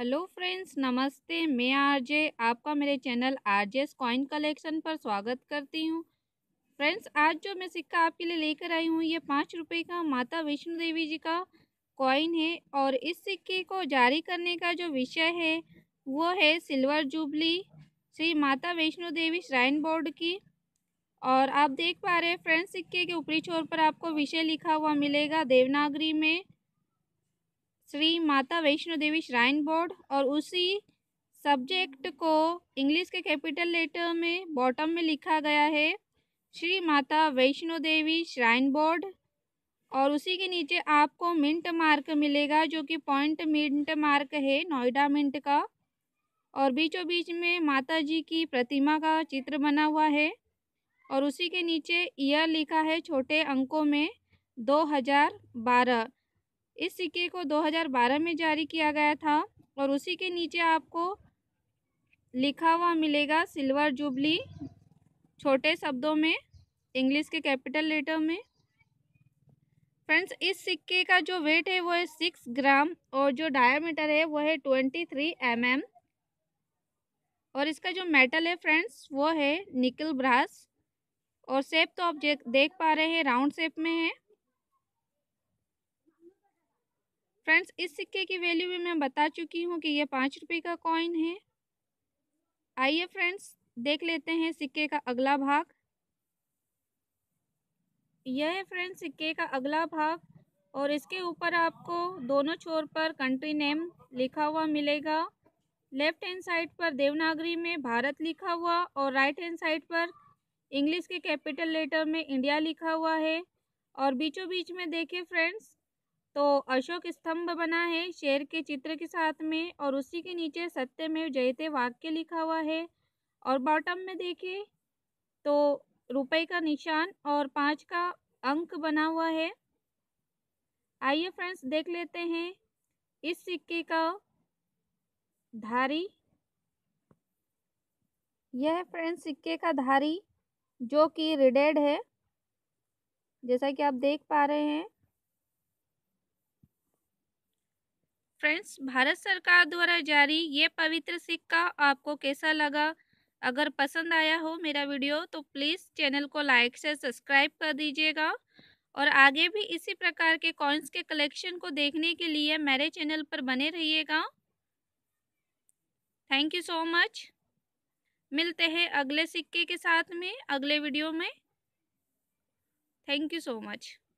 hello friends नमस्ते मैं RJ आपका मेरे चैनल आरजेस कॉइन कलेक्शन पर स्वागत करती हूँ फ्रेंड्स आज जो मैं सिक्का आपके लिए लेकर आई हूँ ये पाँच रुपये का माता वैष्णो देवी जी का कॉइन है और इस सिक्के को जारी करने का जो विषय है वो है सिल्वर जुबली श्री माता वैष्णो देवी श्राइन बोर्ड की और आप देख पा रहे हैं फ्रेंड्स सिक्के के ऊपरी छोर पर आपको विषय लिखा हुआ मिलेगा देवनागरी में श्री माता वैष्णो देवी श्राइन बोर्ड और उसी सब्जेक्ट को इंग्लिश के कैपिटल लेटर में बॉटम में लिखा गया है श्री माता वैष्णो देवी श्राइन बोर्ड और उसी के नीचे आपको मिंट मार्क मिलेगा जो कि पॉइंट मिंट मार्क है नोएडा मिंट का और बीचों बीच में माता जी की प्रतिमा का चित्र बना हुआ है और उसी के नीचे ईयर लिखा है छोटे अंकों में दो हज़ार बारह इस सिक्के को 2012 में जारी किया गया था और उसी के नीचे आपको लिखा हुआ मिलेगा सिल्वर जुबली छोटे शब्दों में इंग्लिश के कैपिटल लेटर में फ्रेंड्स इस सिक्के का जो वेट है वो है सिक्स ग्राम और जो डायमीटर है वो है ट्वेंटी थ्री एम एम और इसका जो मेटल है फ्रेंड्स वो है निकल ब्रास और सेप तो आप देख पा रहे हैं राउंड शेप में है फ्रेंड्स इस सिक्के की वैल्यू भी मैं बता चुकी हूँ कि ये पाँच रुपये का कॉइन है आइए फ्रेंड्स देख लेते हैं सिक्के का अगला भाग यह है फ्रेंड्स सिक्के का अगला भाग और इसके ऊपर आपको दोनों छोर पर कंट्री नेम लिखा हुआ मिलेगा लेफ्ट हैंड साइड पर देवनागरी में भारत लिखा हुआ और राइट हैंड साइड पर इंग्लिश के कैपिटल लेटर में इंडिया लिखा हुआ है और बीचों बीच में देखिए फ्रेंड्स तो अशोक स्तंभ बना है शेर के चित्र के साथ में और उसी के नीचे सत्यमेव जयते वाक्य लिखा हुआ है और बॉटम में देखिए तो रुपए का निशान और पाँच का अंक बना हुआ है आइए फ्रेंड्स देख लेते हैं इस सिक्के का धारी यह फ्रेंड्स सिक्के का धारी जो कि रिडेड है जैसा कि आप देख पा रहे हैं फ्रेंड्स भारत सरकार द्वारा जारी ये पवित्र सिक्का आपको कैसा लगा अगर पसंद आया हो मेरा वीडियो तो प्लीज़ चैनल को लाइक से सब्सक्राइब कर दीजिएगा और आगे भी इसी प्रकार के कॉइन्स के कलेक्शन को देखने के लिए मेरे चैनल पर बने रहिएगा थैंक यू सो मच मिलते हैं अगले सिक्के के साथ में अगले वीडियो में थैंक यू सो मच